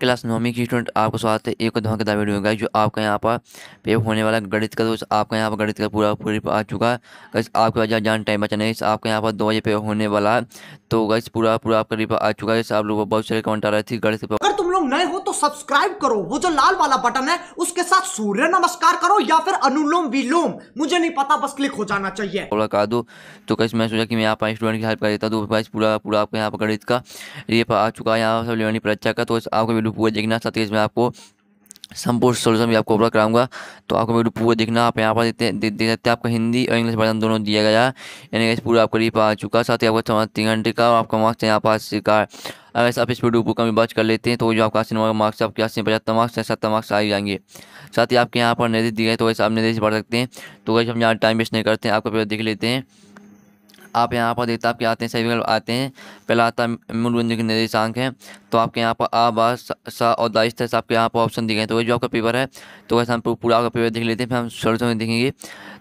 class नौवीं की student आपको स्वागत है एक धमाकेदार वीडियो होगा जो आपका यहाँ पर पेप होने वाला गणित का दोस्त आपका यहाँ पर गणित का पूरा पूरी आ चुका है गैस आपके पास जान टाइम बचा नहीं आपका यहाँ पर दो बजे पे होने वाला है तो गैस पूरा पूरा आपका रिपोर्ट आ चुका है आप लोगों को बहुत सारे कमेंट आ रहे थे गणित सब्सक्राइब करो वो जो लाल वाला बटन है उसके साथ सूर्य नमस्कार करो या फिर अनुलोम विलोम मुझे नहीं पता बस क्लिक हो जाना चाहिए का दो तो कैसे मैं सोचा कि मैं यहाँ पर स्टूडेंट की हेल्प कर देता हूँ तो पूरा पूरा आपको यहाँ पर गणित का ये आ चुका है यहाँ सब लेवनी पर अच्छा का तो आपको वीडियो पूरा देखना साथ ही इसमें आपको संपूर्ण सोल्यूशन भी आपको उपलब्ध कराऊंगा तो आपको वीडियो पूरा देखना आप यहाँ पर देते दे, सकते हैं आपको हिंदी और इंग्लिश वर्जन दोनों दिया गया यानी कि पूरा आपका रिप आ चुका साथ ही आपका तीन घंटे का और आपका मार्क्स यहाँ पास शिकार अगर आप इस वीडियो को कमी बच कर लेते हैं तो जो आपका अस्सी मार्क्स आपके अस्सी पचहत्तर मार्क्स या सत्तर मार्क्स आ जाएंगे साथ ही आपके यहाँ पर निर्देश दिए गए तो वैसे आप निर्देश पढ़ सकते हैं तो वैसे हम यहाँ टाइम वेस्ट नहीं करते हैं आपका पेपर देख लेते हैं आप यहाँ पर देखता आपके आते हैं सभी विकल्प आते हैं पहला आता है मूल व्यंजन के निर्देशांक हैं तो आपके यहाँ पर आ बा सा और दाइश तैस आपके यहाँ पर ऑप्शन दिखे तो वही जो आपका पेपर है तो वैसे हम पूरा आपका पेपर देख लेते हैं फिर हम सोल्यूशन में देखेंगे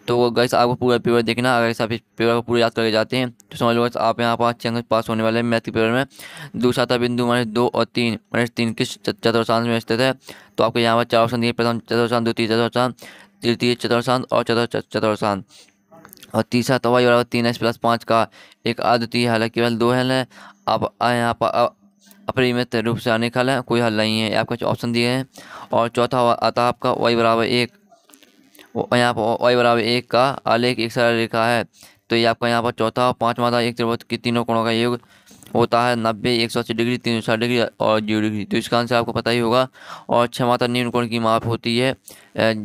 तो गैस आपको पूरा पेपर देखना अगर आप इस पेपर को पूरा याद करके जाते हैं तो समझ लो आप यहाँ पर अच्छे अंक पास होने वाले हैं मैथ के पेपर में दूसरा था बिंदु माइनस दो और तीन माइनस तीन किस चतुर्थांश में स्थित है तो आपके यहाँ पर चार ऑप्शन दिए प्रथम चतुर्थांश द्वितीय चतुर्थांश तृतीय चतुर्थांश और चतुर्थ चतुर्थांश और तीसरा तो वाई बराबर तीन एक्स प्लस पाँच का एक अद्वितीय हल है केवल दो हल है अब यहाँ पर अपरिमित रूप से अनेक हल है कोई हल नहीं है आपको ऑप्शन दिए हैं और चौथा आता है आपका वाई बराबर एक यहाँ पर वाई बराबर एक का आलेख एक सरल रेखा है तो ये आपका यहाँ पर चौथा और पाँचवा था एक त्रिभुज की तीनों कोणों का योग होता है नब्बे एक सौ अस्सी डिग्री तीन सौ साठ डिग्री और जीरो डिग्री तो इसका आंसर आपको पता ही होगा और मात्रा न्यून कोण की माप होती है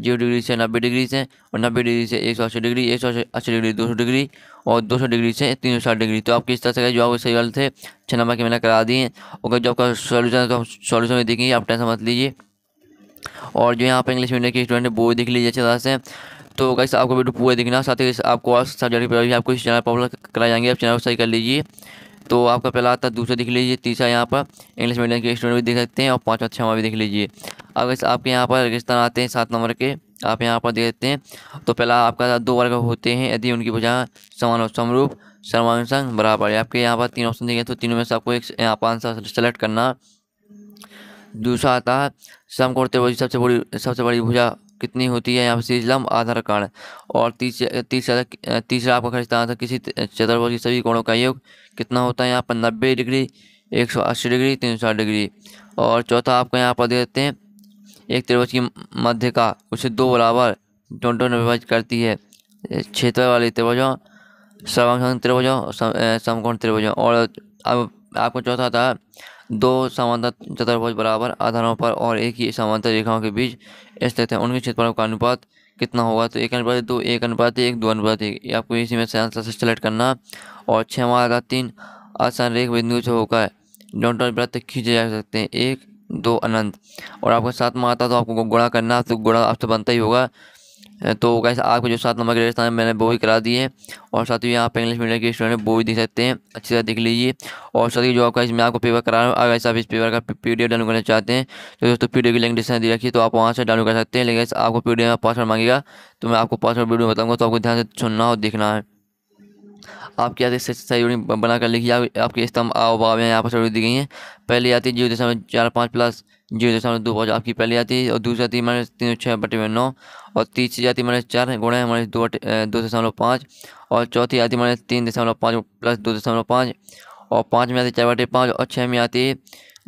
जीरो डिग्री से नब्बे डिग्री से और नब्बे डिग्री से एक सौ अस्सी डिग्री एक सौ अस्सी डिग्री दो सौ डिग्री और दो सौ डिग्री से तीन सौ साठ डिग्री तो आपके इस तरह से जवाब सही गलत थे छः नंबर के मैंने करा दिए और जो आपका सोल्यूशन है तो सोल्यूशन में देखेंगे आप टेंशन मत लीजिए और जो यहाँ पर इंग्लिश मीडियम के स्टूडेंट है वो देख लीजिए अच्छी तरह से तो कैसे आपको वीडियो पूरा देखना साथ ही आपको सब्जेक्ट पर भी आपको इस चैनल पॉपुलर कराए जाएंगे आप चैनल को सही कर लीजिए तो आपका पहला आता दूसरा देख लीजिए तीसरा यहाँ पर इंग्लिश मीडियम के स्टूडेंट भी देख सकते हैं और पाँचवा छवा भी देख लीजिए अब आपके यहाँ पर रेगिस्तान आते हैं सात नंबर के आप यहाँ पर देख हैं तो पहला आपका दो वर्ग होते हैं यदि उनकी वजह समान और समरूप सर्वानुसंग बराबर है आपके यहाँ पर तीन ऑप्शन देखें तो तीनों में से आपको एक यहाँ पर आंसर सेलेक्ट करना दूसरा आता है समकोण त्रिभुज सबसे बड़ी सबसे बड़ी भुजा कितनी होती है यहाँ पर सीरीज आधार कार्ड और तीसरा तीसरा तीसरा आपका खर्चता आता किसी चतुर्भुज सभी कोणों का योग कितना होता है यहाँ पर नब्बे डिग्री एक सौ अस्सी डिग्री तीन सौ डिग्री और चौथा आपको यहाँ पर देते हैं एक त्रिभुज की मध्य का उसे दो बराबर डोंटो में विभाजित करती है क्षेत्र वाले त्रिभुजों सर्वांग त्रिभुजों समकोण त्रिभुजों और अब आपको चौथा था दो समांतर चतुर्भुज बराबर आधारों पर और एक ही समांतर रेखाओं के बीच स्थित है उनके क्षेत्रफल का अनुपात कितना होगा तो एक अनुपात दो एक अनुपात एक दो अनुपात एक आपको इसी में से आंसर सेलेक्ट करना और छः मादा तीन आसान रेख बिंदु से होकर डॉन्ट वृत्त खींचे जा सकते हैं एक दो अनंत और आपका साथ माह आता तो आपको गुणा करना तो गुणा आपसे बनता ही होगा तो कैसे आपको जो सात नंबर के रेट था मैंने वो ही करा दिए और साथ ही यहाँ पर इंग्लिश मीडियम के स्टूडेंट वो भी देख सकते हैं अच्छी तरह देख लीजिए और साथ ही जो आपका इसमें आपको पेपर करा रहा हूँ अगर आप इस पेपर का पी डी डाउनलोड करना चाहते हैं तो दोस्तों पी डी की लिंक डिस्क्रिप्शन दी रखिए तो आप वहाँ से डाउनलोड कर सकते हैं लेकिन आपको पी डी में पासवर्ड मांगेगा तो मैं आपको पासवर्ड वीडियो बताऊँगा तो आपको ध्यान से सुनना और देखना है आपकी आती है सहयोगी बनाकर लिखिए आपके स्तंभ आओ भाव यहाँ पर सही दी गई हैं पहली आती है जीरो दशमलव चार पाँच प्लस जीरो दशमलव दो पाँच आपकी पहली आती है और दूसरी आती है माइनस तीन छः बटे में नौ और तीसरी आती है माइनस चार गुणे माइनस दो दो दशमलव पाँच और चौथी आती है माइनस तीन दशमलव पाँच प्लस दो दशमलव पाँच और पाँच में आती चार बटे पाँच और छः में आती है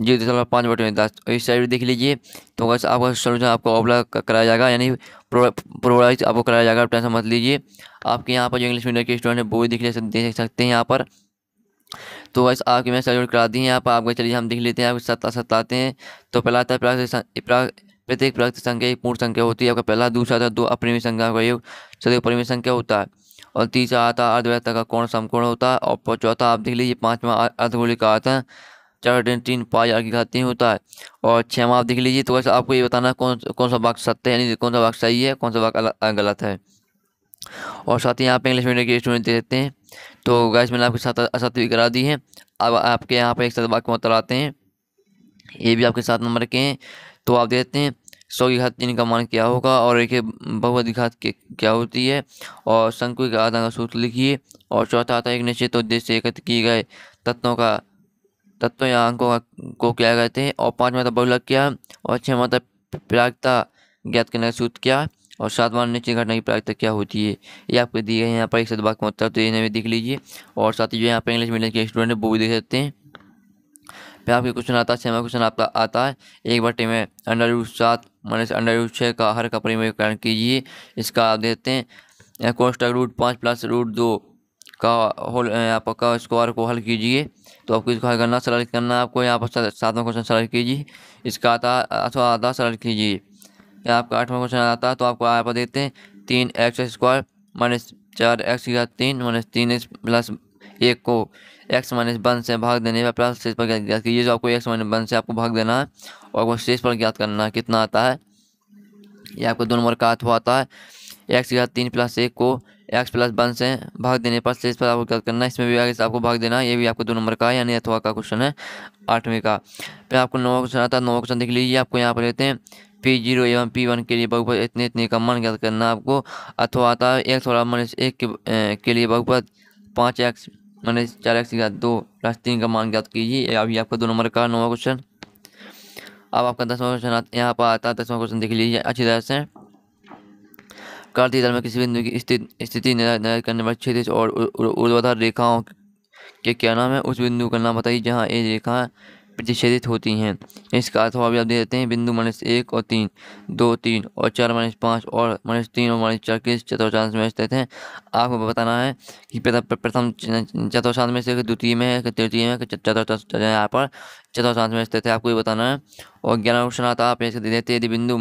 जीरो दशमलव पाँच बटे में दस तो इस साइड देख लीजिए तो बस आपका सोल्यूशन आपको ओबला कराया जाएगा यानी प्रोवाइज आपको कराया जाएगा आप टेंशन मत लीजिए आपके यहाँ पर जो इंग्लिश मीडियम के स्टूडेंट हैं वो भी देख देख सकते हैं यहाँ पर तो बस आपके मैं सैल्यूट करा दी है यहाँ पर आपको चलिए हम देख लेते हैं आप सत्ता सत्ताते हैं तो पहला आता है प्रत्येक प्राकृतिक संख्या एक पूर्ण संख्या होती है आपका पहला दूसरा था दो अप्रिमी संख्या का योग सदैव परिमेय संख्या होता है और तीसरा आता है अर्धवृत्त का कोण समकोण होता है और चौथा आप देख लीजिए पाँचवा अर्धगोली का आता है चार दिन तीन पाँच आगे होता है और छः आप देख लीजिए तो वैसे आपको ये बताना कौन कौन सा वाक्य सत्य है यानी कौन सा वाक्य सही है कौन सा वाक्य गलत है और साथ ही यहाँ पे इंग्लिश मीडियम के स्टूडेंट देते हैं तो गैस मैंने आपके साथ असत्य करा दी है अब आपके यहाँ पर एक साथ वाक्य मतलब आते हैं ये भी आपके साथ नंबर के हैं तो आप देते हैं सौ की घात तीन का मान क्या होगा और एक बहुअधिघात क्या होती है और शंकु का आधा का सूत्र लिखिए और चौथा आता है एक निश्चित उद्देश्य से एकत्र किए गए तत्वों का तत्वों या अंकों का को क्या कहते हैं और पाँच माता बहुलक क्या और छः माता प्रागता ज्ञात करने का सूत्र क्या और सातवां निश्चित घटना की प्रागता क्या होती है ये आपको दिए गए यहाँ पर एक सदभाग में उत्तर तो इन्हें भी देख लीजिए और साथ ही जो यहाँ पर इंग्लिश मीडियम के स्टूडेंट हैं वो भी देख सकते हैं फिर आपके क्वेश्चन आता है छवा क्वेश्चन आपका आता है एक बटे में अंडर रूट सात माइनस अंडर रूट छः का हर का परिवर्तन कीजिए इसका आप देते हैं कोष्टक रूट पाँच प्लस रूट दो का होल आपका स्क्वायर को हल कीजिए तो आपको इसको हल करना सरल करना आपको यहाँ पर सातवां क्वेश्चन सरल कीजिए इसका आता अथवा आधा सरल कीजिए आपका आठवां क्वेश्चन आता है तो आपको यहाँ पर देते हैं तीन एक्स स्क्वायर माइनस चार एक्स या तीन माइनस तीन एक्स प्लस एक को एक्स माइनस वन से भाग देने पर प्लस शेष पर ज्ञात कीजिए जो आपको एक्स माइनस वन से आपको भाग देना है और वो शेष पर ज्ञात करना है कितना आता है ये आपको दो नंबर का अर्थ हुआ आता है एक्स घात तीन प्लस एक को एक्स प्लस वन से भाग देने पर शेष पर आपको ज्ञात करना है इसमें भी आपको भाग देना है ये भी आपको दो नंबर का यानी अथवा का क्वेश्चन है आठवीं का फिर आपको नौ क्वेश्चन आता है नौ क्वेश्चन देख लीजिए आपको यहाँ पर लेते हैं पी जीरो एवं पी वन के लिए बहुपद इतने इतने का मान ज्ञात करना आपको अथवा आता है एक्स थोड़ा माइनस एक के लिए बहुपद पाँच एक्स मैंने चार एक्स का दो प्लस तीन का मान ज्ञात कीजिए अभी आपका दो नंबर का नौवा क्वेश्चन अब आपका दसवां क्वेश्चन यहाँ पर आता है दसवां क्वेश्चन देख लीजिए अच्छी तरह से कार्तीय दल में किसी बिंदु की स्थिति निर्धारित करने पर क्षेत्र और ऊर्ध्वाधर रेखाओं के क्या नाम है उस बिंदु का नाम बताइए जहाँ ये रेखा प्रतिषेधित होती हैं इसका अर्थ आप दे देते हैं बिंदु माइनस एक और तीन दो तीन और चार माइनस पाँच और माइनस तीन और माइनस चार के चतुर्थांश में स्थित हैं आपको बताना है कि प्रथम चतुर्थांश में से द्वितीय में है तृतीय में चतुर्थांश यहाँ पर चतुर्थांश में स्थित है आपको ये बताना है और ग्यारह क्वेश्चन आता आप ऐसे दे देते यदि बिंदु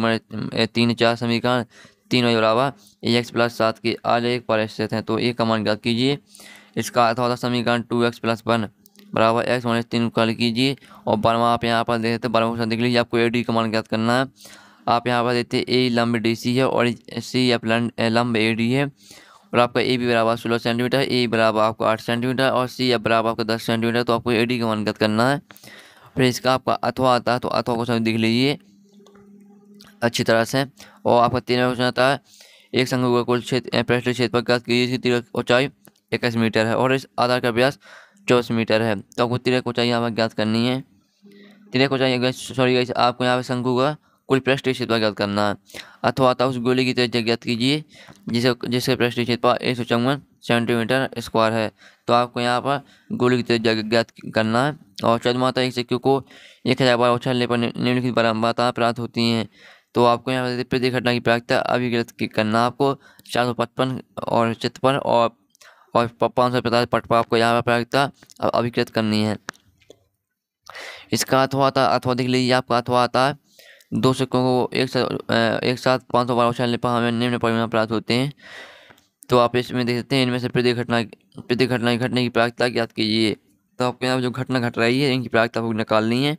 तीन चार समीकरण तीन और अलावा एक्स प्लस सात के आज एक पर स्थित हैं तो एक कमान ज्ञात कीजिए इसका अर्थ होता समीकरण टू एक्स प्लस वन बराबर एक्स माइनस तीन को हल कीजिए और बर्मा आप यहाँ पर देख सकते हैं बर्मा क्वेश्चन देख लीजिए आपको ए डी का मान ज्ञात करना है आप यहाँ पर देखते ए लंब डी सी है और सी आप लंब ए डी है और आपका ए भी बराबर सोलह सेंटीमीटर ए बराबर आपको आठ सेंटीमीटर और सी या बराबर आपको दस सेंटीमीटर तो आपको ए डी का मान ज्ञात करना है फिर इसका आपका अथवा आता है तो अथवा क्वेश्चन देख लीजिए अच्छी तरह से और आपका तीन क्वेश्चन आता है एक संघ हुआ कुल क्षेत्र पृष्ठ क्षेत्र पर गत की ऊंचाई इक्कीस मीटर है और इस आधार का व्यास चौबीस मीटर है तो आपको तिरक ऊंचाई यहाँ पर ज्ञात करनी है तिरक ऊंचाई सॉरी गई आपको यहाँ पर शंकु का कुल पृष्ठ क्षेत्र ज्ञात करना है अथवा तो उस गोली की तरह ज्ञात कीजिए जिसे जिसके पृष्ठ क्षेत्र एक सौ चौवन सेंटीमीटर स्क्वायर है तो आपको यहाँ पर गोली की तरह ज्ञात करना है और चौदमाता एक सिक्के को एक हज़ार बार उछलने पर निम्नलिखित बरामदाता प्राप्त होती हैं तो आपको यहाँ पर प्रति घटना की प्राप्त अभिग्रत करना आपको चार सौ पचपन और चित्त और और पाँच सौ पैंतालीस पट पर आपको यहाँ पर प्राथमिकता अभिकृत करनी है इसका अथवा आता है अथवा देख लीजिए आपका अथवा आता है दो सिक्कों को एक साथ एक साथ पाँच सौ बारह उछालने पर हमें निम्न परिणाम प्राप्त होते हैं तो आप इसमें देख सकते हैं इनमें से प्रत्येक घटना प्रत्येक घटना घटने की प्राथमिकता याद कीजिए तो आपके यहाँ जो घटना घट रही है इनकी प्राथमिकता आपको निकालनी है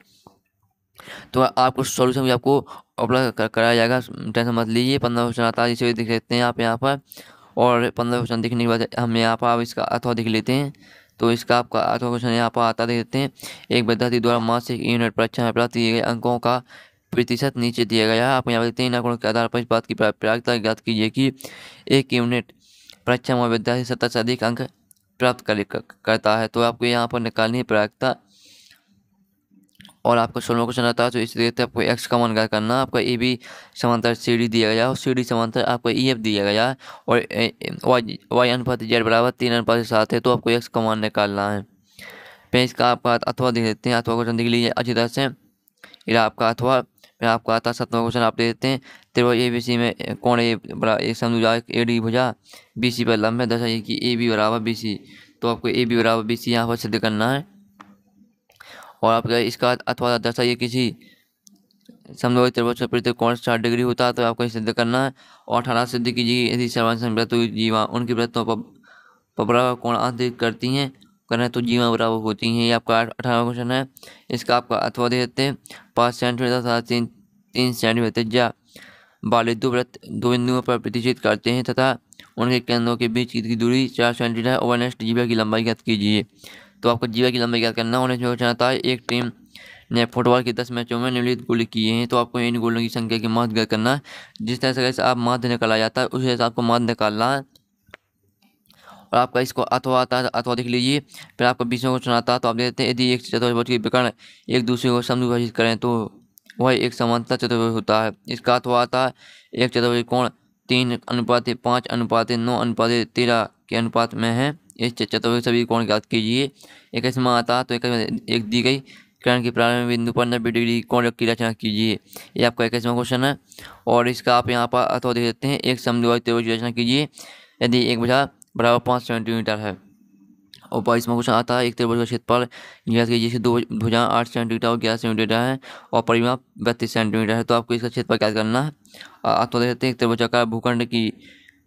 तो आपको सॉल्यूशन भी आपको उपलब्ध कराया जाएगा टेंशन मत लीजिए पंद्रह क्वेश्चन आता है जिसे देख सकते हैं आप यहाँ पर और पंद्रह क्वेश्चन देखने के बाद हम यहाँ पर आप इसका अथवा देख लेते हैं तो इसका आपका अथवा क्वेश्चन यहाँ पर आता देखते हैं एक विद्यार्थी द्वारा मासिक यूनिट परीक्षा में प्राप्त किए गए अंकों का प्रतिशत नीचे दिया गया है आप यहाँ पर देखते हैं इन आंकड़ों के आधार पर इस बात की प्रायिकता ज्ञात कीजिए कि एक यूनिट परीक्षा में विद्यार्थी सत्तर से अधिक अंक प्राप्त कर, करता है तो आपको यहाँ पर निकालनी है प्रायिकता और आपका सोलवा क्वेश्चन रहता है तो इस देते आपको एक्स का मन करना आपका ए बी समांतर सी डी दिया गया और सी डी समांतर आपको ई e, एफ दिया गया और वाई वाई अनुपात जेड बराबर तीन अनुपात सात है तो आपको एक्स का मान निकालना है पेज का आपका अथवा देख देते हैं अथवा क्वेश्चन देख लीजिए अच्छी तरह से फिर आपका अथवा फिर आपका आता सतवा क्वेश्चन आप देते हैं तेरह ए बी सी में कौन ए बड़ा एक समझा ए डी भुजा बी सी पर लम्ब है ये कि ए बी बराबर बी सी तो आपको ए बी बराबर बी सी यहाँ पर सिद्ध करना है और आपका इसका अथवा दर्शा ये किसी समझो त्रिभुज पर प्रत्येक कोण साठ डिग्री होता है तो आपको सिद्ध करना है और अठारह सिद्ध कीजिए यदि सर्वांशन व्रत तो जीवा उनकी व्रतों पर बराबर कोण आंतरिक करती हैं करें तो जीवा बराबर होती हैं ये आपका अठारह क्वेश्चन है इसका आपका अथवा दे देते हैं पाँच सेंटीमीटर तथा तीन तीन सेंटीमीटर त्रिज्या वाले दो व्रत दो बिंदुओं पर प्रतिष्ठित करते हैं तथा उनके केंद्रों के बीच की दूरी चार सेंटीमीटर और नेक्स्ट जीवा की लंबाई ज्ञात कीजिए तो आपको जीवा की लंबाई याद करना होने चाहता है एक टीम ने फुटबॉल के दस मैचों में निम्नलिखित गोल किए हैं तो आपको इन गोलों की संख्या की मात ज्ञात करना जिस तरह से आप मात निकाला जाता है उस तरह से आपको माध्य निकालना है और आपका इसको अथवा आता है तो अथवा देख लीजिए फिर आपको बीसों को चुनाता है तो आप देखते हैं यदि एक चतुर्भुज के विकर्ण एक दूसरे को समुभाजित करें तो वह एक समानता चतुर्भुज होता है इसका अथवा आता है एक चतुर्भुज कोण तीन अनुपात पाँच अनुपात नौ अनुपात तेरह के अनुपात में है इस चतुर्भुज तो सभी कोण ज्ञात कीजिए एक इसमें आता तो एक एक दी गई किरण की प्रारंभ बिंदु पर नब्बे डिग्री कोण की रचना कीजिए ये आपका इक्कीसवा क्वेश्चन है और इसका आप यहाँ पर अथवा देख सकते हैं एक समद्वाय त्रिभुज रचना कीजिए यदि एक बजा बराबर पाँच सेंटीमीटर है और बाईसवा क्वेश्चन आता है एक त्रिभुज का क्षेत्रफल ज्ञात कीजिए से दो भुजा आठ सेंटीमीटर और ग्यारह सेंटीमीटर है और परिमाप बत्तीस सेंटीमीटर है तो आपको इसका क्षेत्रफल क्या करना है अथवा देख सकते हैं एक त्रिभुज का भूखंड की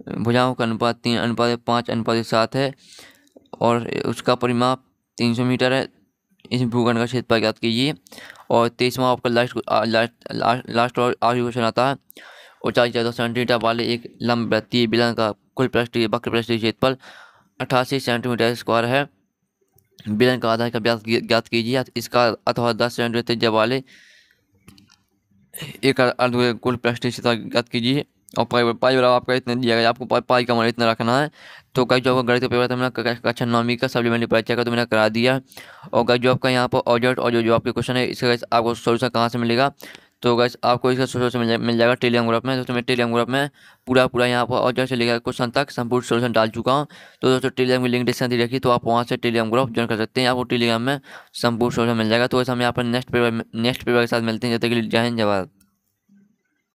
भुजाओं का अनुपात तीन अनुपात पाँच अनुपात सात है और उसका परिमाप तीन सौ मीटर है इस भूखंड का क्षेत्र ज्ञात कीजिए और तेईसवा आपका लास्ट लास्ट लास्ट और आखिरी क्वेश्चन आता है ऊंचाई चौदह सेंटीमीटर वाले एक लंब वृत्तीय बिलन का कुल पृष्ठीय वक्र पृष्ठीय क्षेत्रफल अठासी सेंटीमीटर स्क्वायर है बिलन का आधार का व्यास ज्ञात कीजिए इसका अथवा दस सेंटीमीटर त्रिज्या वाले एक अर्ध कुल पृष्ठीय क्षेत्र ज्ञात कीजिए और प्राइवेट पाई वाला आपका इतना दिया गया आपको पाई का मान इतना रखना है तो गाइस जो आपका गणित का पेपर था मैंने कक्षा अच्छा, नौवीं का सप्लीमेंट्री परीक्षा का तो मैंने करा दिया और गाइस जो आपका यहाँ पर ऑडिट और जो जो आपके क्वेश्चन है इसका आपको सोल्यूशन कहाँ से मिलेगा तो गैस आपको इसका सोल्यूशन मिल, जा, मिल जाएगा टेलीग्राम ग्रुप में दोस्तों मैं टेलीग्राम ग्रुप में पूरा पूरा यहाँ पर और से लेकर क्वेश्चन तक संपूर्ण सोल्यूशन डाल चुका हूँ तो दोस्तों टेलीग्राम की लिंक डिस्क्रिप्शन दी रखी तो आप वहाँ से टेलीग्राम ग्रुप ज्वाइन कर सकते हैं आपको टेलीग्राम में संपूर्ण सोल्यूशन मिल जाएगा तो वैसे हम यहाँ पर नेक्स्ट पेपर नेक्स्ट पेपर के साथ मिलते हैं जैसे कि जय हिंद जवाब